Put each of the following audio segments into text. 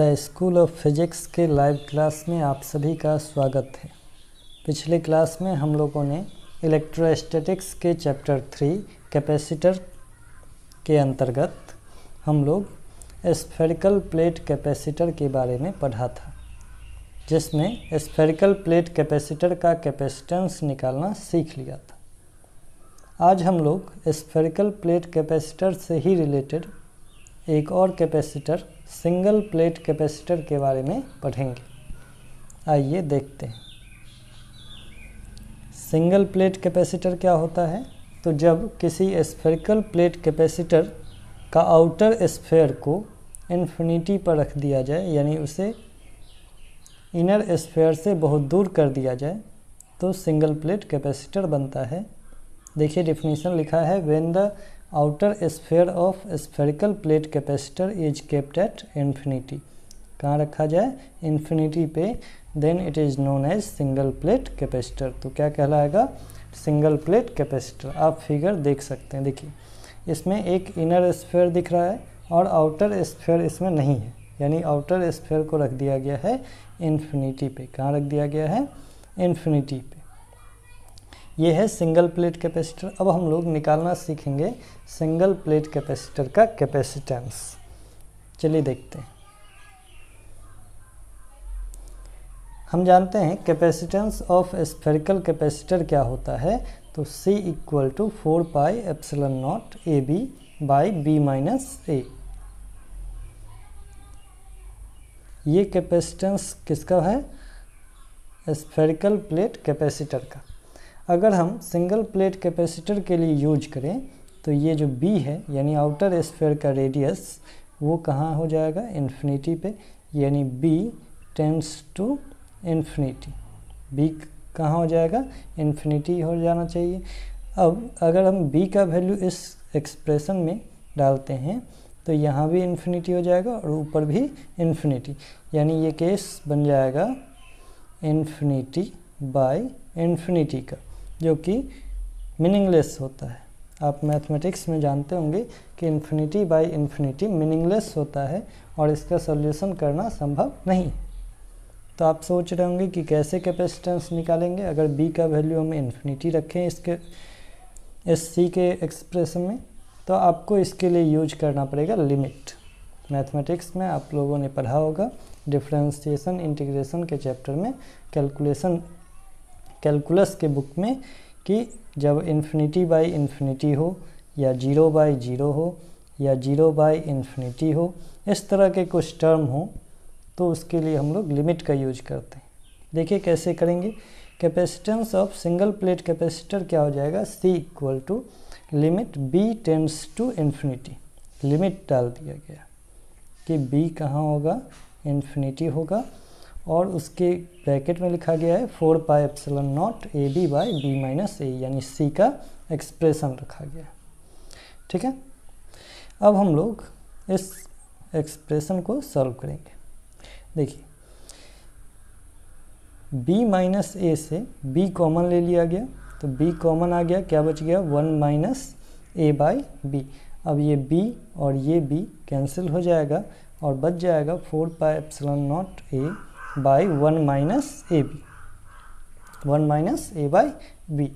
the school of physics के live class में आप सभी का स्वागत है पिछले क्लास में हम लोगों ने इलेक्ट्रोस्टैटिक्स के चैप्टर थ्री कैपेसिटर के अंतर्गत हम लोग स्फेरिकल प्लेट कैपेसिटर के बारे में पढ़ा था जिसमें स्फेरिकल प्लेट कैपेसिटर का कैपेसिटेंस निकालना सीख लिया था आज हम लोग स्फेरिकल प्लेट कैपेसिटर से ही रिलेटेड एक और कैपेसिटर सिंगल प्लेट कैपेसिटर के बारे में पढ़ेंगे आइए देखते हैं सिंगल प्लेट कैपेसिटर क्या होता है तो जब किसी स्फेरिकल प्लेट कैपेसिटर का आउटर स्फेयर को इन्फिनिटी पर रख दिया जाए यानी उसे इनर स्फेयर से बहुत दूर कर दिया जाए तो सिंगल प्लेट कैपेसिटर बनता है देखिए डिफिनीशन लिखा है when the outer sphere of spherical plate capacitor is kept at infinity कहाँ रखा जाए इन्फिनिटी पे then it is known as single plate capacitor तो क्या कहलाएगा सिंगल प्लेट कैपेसिटर आप फिगर देख सकते हैं देखिए इसमें एक इनर स्फेयर दिख रहा है और आउटर स्फेयर इसमें नहीं है यानी आउटर स्फेयर को रख दिया गया है इन्फिनिटी पे कहाँ रख दिया गया है इन्फिनिटी पे ये है सिंगल प्लेट कैपेसिटर अब हम लोग निकालना सीखेंगे सिंगल प्लेट कैपेसिटर का कैपेसिटेंस चलिए देखते हैं हम जानते हैं कैपेसिटेंस ऑफ स्फेरिकल कैपेसिटर क्या होता है तो C equal to four pi epsilon nought A B by B minus A ये कैपेसिटेंस किसका है स्फेरिकल प्लेट कैपेसिटर का अगर हम सिंगल प्लेट कैपेसिटर के लिए यूज करें तो ये जो बी है यानी आउटर स्फेयर का रेडियस वो कहाँ हो जाएगा इन्फिनिटी पे यानी B tends to infinity B कहाँ हो जाएगा इन्फिनिटी हो जाना चाहिए अब अगर हम बी का वैल्यू इस एक्सप्रेशन में डालते हैं तो यहाँ भी इन्फिनिटी हो जाएगा और ऊपर भी इन्फिनिटी यानी ये केस बन जाएगा इन्फिनिटी बाय इन्फिनिटी का जो कि मीनिंगलेस होता है आप मैथमेटिक्स में जानते होंगे कि इन्फिनिटी बाय इन्फिनिटी मीनिंगलेस होता है और इसका सॉल्यूशन करना संभव नहीं तो आप सोच रहे होंगे कि कैसे कैपेसिटेंस निकालेंगे अगर बी का वैल्यू हम इन्फिनिटी रखें इसके एस सी के एक्सप्रेशन में तो आपको इसके लिए यूज करना पड़ेगा लिमिट मैथमेटिक्स में आप लोगों ने पढ़ा होगा डिफ्रेंसिएशन इंटीग्रेशन के चैप्टर में कैलकुलेशन कैलकुलस के बुक में कि जब इन्फिनिटी बाय इन्फिनिटी हो या जीरो बाय जीरो हो या जीरो बाय इन्फिनिटी हो इस तरह के कुछ टर्म हो तो उसके लिए हम लोग लिमिट का यूज करते हैं देखिए कैसे करेंगे capacitance of single plate capacitor क्या हो जाएगा C equal to limit B tends to infinity limit डाल दिया गया कि बी कहाँ होगा इन्फिनिटी होगा और उसके ब्रैकेट में लिखा गया है four pi epsilon nought A B by B minus A यानी सी का एक्सप्रेशन रखा गया है ठीक है अब हम लोग इस एक्सप्रेशन को सॉल्व करेंगे देखिए b माइनस ए से b कॉमन ले लिया गया तो b कॉमन आ गया क्या बच गया one minus A by B अब ये b और ये b कैंसिल हो जाएगा और बच जाएगा four pi epsilon nought A by one minus A B one minus A by B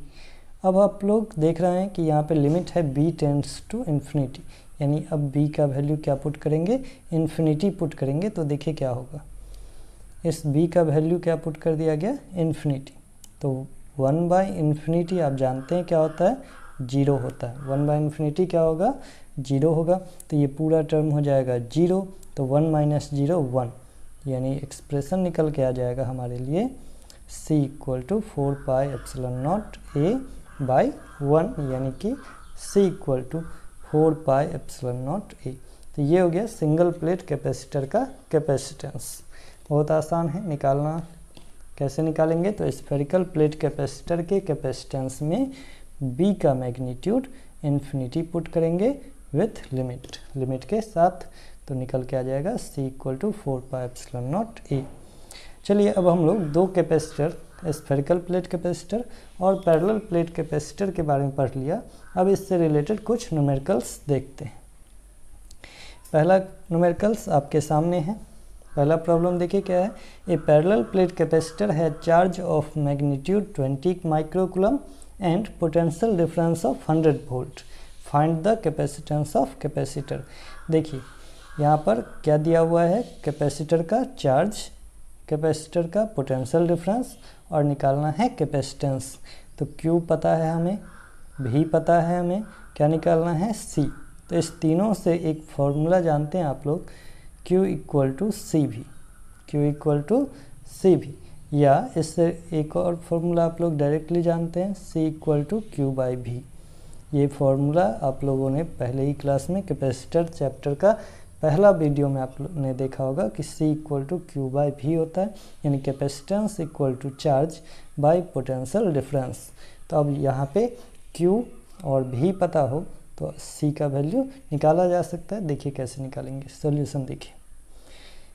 अब आप लोग देख रहे हैं कि यहाँ पे लिमिट है बी टेंड्स टू इन्फिनिटी यानी अब बी का वैल्यू क्या पुट करेंगे इन्फिनिटी पुट करेंगे तो देखिए क्या होगा इस बी का वैल्यू क्या पुट कर दिया गया इन्फिनिटी तो वन बाई इन्फिनिटी आप जानते हैं क्या होता है जीरो होता है वन बाई इन्फिनिटी क्या होगा जीरो होगा तो ये पूरा टर्म हो जाएगा जीरो तो वन माइनस जीरो वन यानी एक्सप्रेशन निकल के आ जाएगा हमारे लिए C equal to four pi epsilon nought A by one यानी कि C equal to four pi epsilon nought A तो ये हो गया सिंगल प्लेट कैपेसिटर का कैपेसिटेंस बहुत आसान है निकालना कैसे निकालेंगे तो स्फेरिकल प्लेट कैपेसिटर के कैपेसिटेंस में बी का मैग्नीट्यूड इन्फिनिटी पुट करेंगे विथ लिमिट लिमिट के साथ तो निकल के आ जाएगा C equal to four pi nought A चलिए अब हम लोग दो कैपेसिटर स्फेरिकल प्लेट कैपेसिटर और पैरेलल प्लेट कैपेसिटर के बारे में पढ़ लिया अब इससे रिलेटेड कुछ न्यूमेरिकल्स देखते हैं पहला न्यूमेरिकल्स आपके सामने है पहला प्रॉब्लम देखिए क्या है ए पैरेलल प्लेट कैपेसिटर है charge of magnitude 20 microcoulomb and potential difference of 100 volt find the capacitance of capacitor देखिए यहाँ पर क्या दिया हुआ है कैपेसिटर का चार्ज कैपेसिटर का पोटेंशियल डिफरेंस और निकालना है कैपेसिटेंस तो क्यू पता है हमें भी पता है हमें क्या निकालना है सी तो इस तीनों से एक फॉर्मूला जानते हैं आप लोग क्यू इक्वल टू सी भी क्यू इक्वल टू सी भी या इससे एक और फॉर्मूला आप लोग डायरेक्टली जानते हैं C equal to Q by V ये फॉर्मूला आप लोगों ने पहले ही क्लास में कैपेसिटर चैप्टर का पहला वीडियो में आप लोग ने देखा होगा कि C equal to Q by V होता है यानी capacitance equal to charge by potential difference तो अब यहाँ पे Q और भी पता हो तो C का वैल्यू निकाला जा सकता है देखिए कैसे निकालेंगे सोल्यूशन देखिए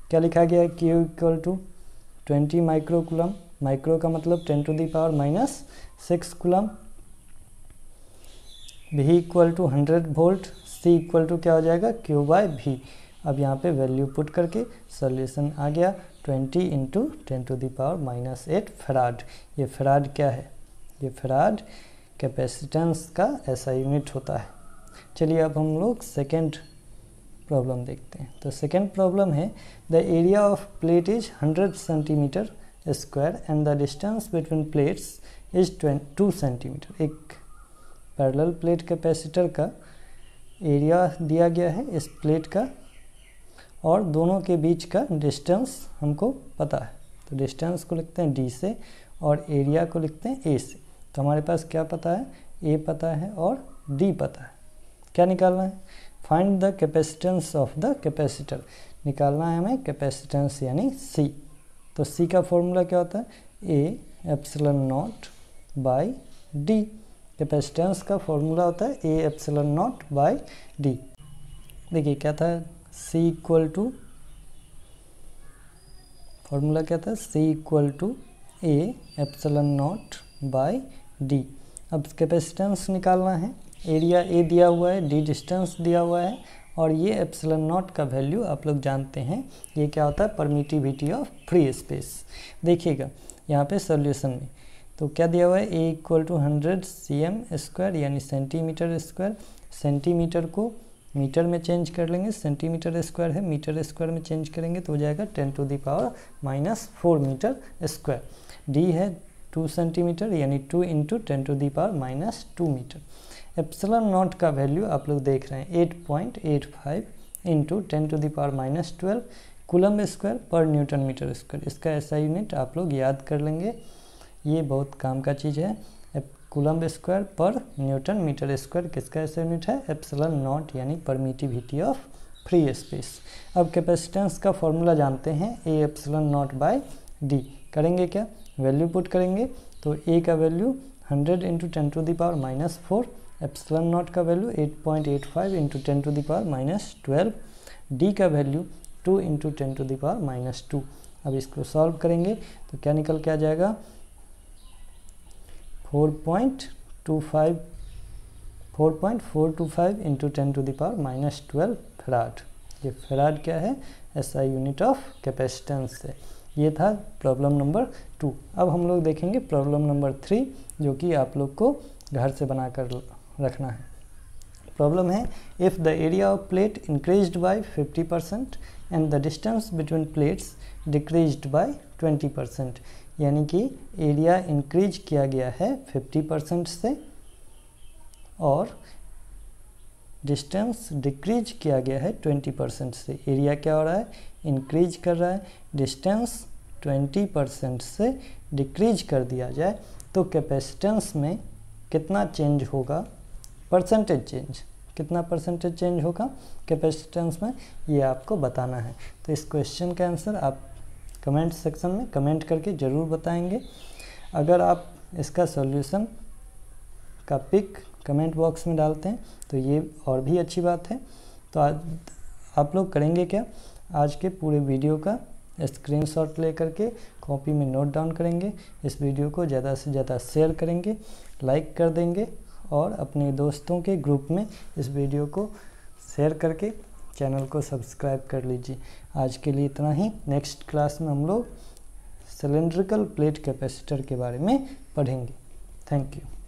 क्या लिखा गया है Q equal to twenty micro coulomb micro का मतलब ten to the power minus six coulomb भी equal to hundred volt C equal to क्या हो जाएगा क्यू बाई भी अब यहाँ पे वैल्यू पुट करके सोल्यूशन आ गया 20 into ten to the power minus eight farad ये फ्राड क्या है ये फराड कैपेसिटेंस का ऐसा यूनिट होता है चलिए अब हम लोग सेकेंड प्रॉब्लम देखते हैं तो सेकेंड प्रॉब्लम है the area of plate is 100 centimetre square and the distance between plates is two centimetre एक पैरेलल प्लेट कैपेसिटर का एरिया दिया गया है इस प्लेट का और दोनों के बीच का डिस्टेंस हमको पता है तो डिस्टेंस को लिखते हैं डी से और एरिया को लिखते हैं ए से तो हमारे पास क्या पता है ए पता है और डी पता है क्या निकालना है find the capacitance of the capacitor निकालना है हमें कैपेसिटेंस यानी सी तो सी का फॉर्मूला क्या होता है A epsilon naught by D capacitance का फॉर्मूला होता है A epsilon naught by D देखिए क्या था सी इक्वल टू फॉर्मूला क्या था C equal to A epsilon naught by D अब कैपेसिटेंस निकालना है एरिया ए दिया हुआ है डी डिस्टेंस दिया हुआ है और ये एप्सलन नॉट का वैल्यू आप लोग जानते हैं ये क्या होता है परमिटिविटी ऑफ फ्री स्पेस देखिएगा यहाँ पे सॉल्यूशन में तो क्या दिया हुआ है A equal to hundred C M square यानी सेंटीमीटर स्क्वायर सेंटीमीटर को मीटर में चेंज कर लेंगे सेंटीमीटर स्क्वायर है मीटर स्क्वायर में चेंज करेंगे तो हो जाएगा ten to the power minus four metre square D है टू सेंटीमीटर यानी two into ten to power minus two metre epsilon naught का वैल्यू आप लोग देख रहे हैं eight point eight five into ten to power minus twelve coulomb square पर newton metre square इसका ऐसा यूनिट आप लोग याद कर लेंगे ये बहुत काम का चीज़ है कुलम स्क्वायर पर न्यूटन मीटर स्क्वायर किसका ऐसे यूनिट है एप्सलन नॉट यानी परमिटिविटी ऑफ फ्री स्पेस अब कैपेसिटेंस का फॉर्मूला जानते हैं A epsilon naught by D करेंगे क्या वैल्यू पुट करेंगे तो ए का value 100 into ten to the power minus four epsilon naught का value 8.85 point eight five into ten to the power minus twelve D का value two into ten to the power minus two अब इसको solve करेंगे तो क्या निकल के आ जाएगा four point two five four point four two five into ten to minus twelve farad ये फ्राड क्या है ऐसा यूनिट ऑफ कैपेसिटेंस है ये था प्रॉब्लम नंबर टू अब हम लोग देखेंगे प्रॉब्लम नंबर थ्री जो कि आप लोग को घर से बना कर रखना है प्रॉब्लम है if the area of plate increase by fifty percent and the distance between plates decrease by twenty percent यानी कि एरिया इंक्रीज किया गया है 50 परसेंट से और डिस्टेंस डिक्रीज किया गया है 20 परसेंट से एरिया क्या हो रहा है इंक्रीज कर रहा है डिस्टेंस 20 परसेंट से डिक्रीज कर दिया जाए तो कैपेसिटेंस में कितना चेंज होगा परसेंटेज चेंज कितना परसेंटेज चेंज होगा कैपेसिटेंस में ये आपको बताना है तो इस क्वेश्चन का आंसर आप कमेंट सेक्शन में कमेंट करके ज़रूर बताएंगे अगर आप इसका सॉल्यूशन का पिक कमेंट बॉक्स में डालते हैं तो ये और भी अच्छी बात है तो आज आप लोग करेंगे क्या आज के पूरे वीडियो का स्क्रीनशॉट लेकर के कॉपी में नोट डाउन करेंगे इस वीडियो को ज़्यादा से ज़्यादा शेयर करेंगे लाइक कर देंगे और अपने दोस्तों के ग्रुप में इस वीडियो को शेयर करके चैनल को सब्सक्राइब कर लीजिए आज के लिए इतना ही नेक्स्ट क्लास में हम लोग सिलेंड्रिकल प्लेट कैपेसिटर के बारे में पढ़ेंगे थैंक यू